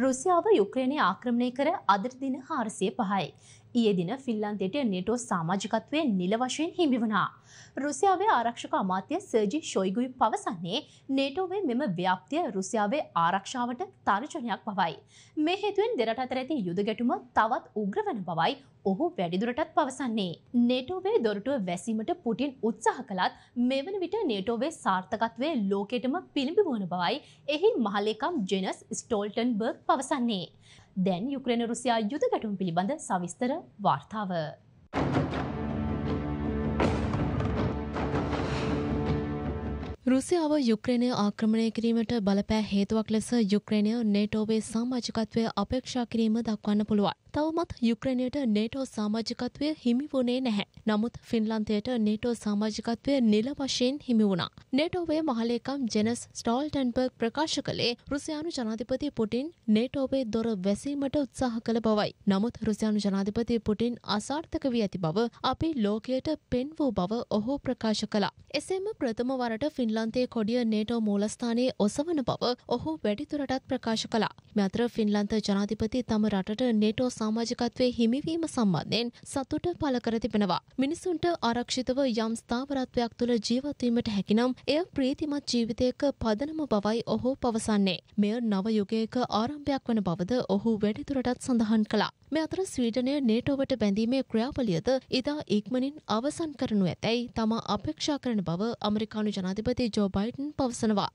රුසියාව යුක්‍රේණය ආක්‍රමණය කර අදර දින හාරසිය පහයි. ඊයේ දින ෆිල්ලන්තයට නෙටෝ සාමාජිකත්වය නිල වශයෙන් හිමි වුණා. රුසියාවේ ආරක්ෂක අමාත්‍ය සර්ජි ෂොයිගුයි පවසන්නේ නේටෝවේ මෙම ව්‍යාප්තිය රුසියාවේ ආරක්ෂාවට තර්ජනයක් බවයි. මේ හේතුවෙන් දෙරට අතර ඇති යුද ගැටුම තවත් උග්‍ර වන බවයි ඔහු වැඩිදුරටත් පවසන්නේ. නේටෝවේ දොරටුව වැසීමට පුටින් උත්සාහ කළත් මෙවන විට නේටෝවේ සාර්ථකත්වය ලෝකෙටම පිළිඹිවුවන බවයි එහි මහලේකම් ජෙනස් ස්ටෝල්ටන් බර්ග් පවසන්නේ. දැන් යුක්‍රේන රුසියා යුද ගැටුම් පිළිබඳ සවිස්තර වාර්තාව. රුසියාව යුක්‍රේනය ආක්‍රමණය කිරීමට බලපෑ හේතුවක් ලෙස යුක්‍රේනය නේටෝවේ සාමාජිකත්වය අපේක්ෂා කිරීම දක්වන්න පුළුවන්. තවමත් යුක්‍රණයට නේටෝ සාමාජිකත්වය හිමි වුණේ නැහැ. නමුත් ෆින්ලන්තයට නේටෝ සාමාජිකත්වය නිල වශයෙන් හිමි වුණා. නේටෝවේ මහලේකම් ජෙනස් ස්ටෝල්ටන්බර්ග් ප්‍රකාශ කළේ රුසියානු ජනාධිපති පුටින් නේටෝවේ දොර වැසීමට උත්සාහ කළ බවයි. නමුත් රුසියානු ජනාධිපති පුටින් අසාර්ථක වී ඇති බව අපි ලෝකයට පෙන් වූ බව ඔහු ප්‍රකාශ කළා. එසේම ප්‍රථම වරට ෆින්ලන්තයේ කොඩිය නේටෝ මූලස්ථානයේ ඔසවන බව ඔහු වැඩිදුරටත් ප්‍රකාශ කළා. මෙතර ෆින්ලන්ත ජනාධිපති තම රටට නේටෝ සමාජිකත්වයේ හිමිවීම සම්බන්ධයෙන් සතුට පළ කර තිබෙනවා. මිනිසුන්ට ආරක්ෂිතව යම් ස්ථාවරත්වයක් තුළ ජීවත් වීමට හැකිනම් එය ප්‍රීතිමත් ජීවිතයක පදනම බවයි ඔහු පවසන්නේ. මෙය නව යුගයක ආරම්භයක් වන බවද ඔහු වැඩිදුරටත් සඳහන් කළා. මේ අතර ස්වීඩනය නේටෝවට බැඳීමේ ක්‍රියාවලියද ඉතා ඉක්මනින් අවසන් කරනු ඇතැයි තමා අපේක්ෂා කරන බව අමරිකානු ජනාධිපති ජෝ බයිඩන් පවසනවා.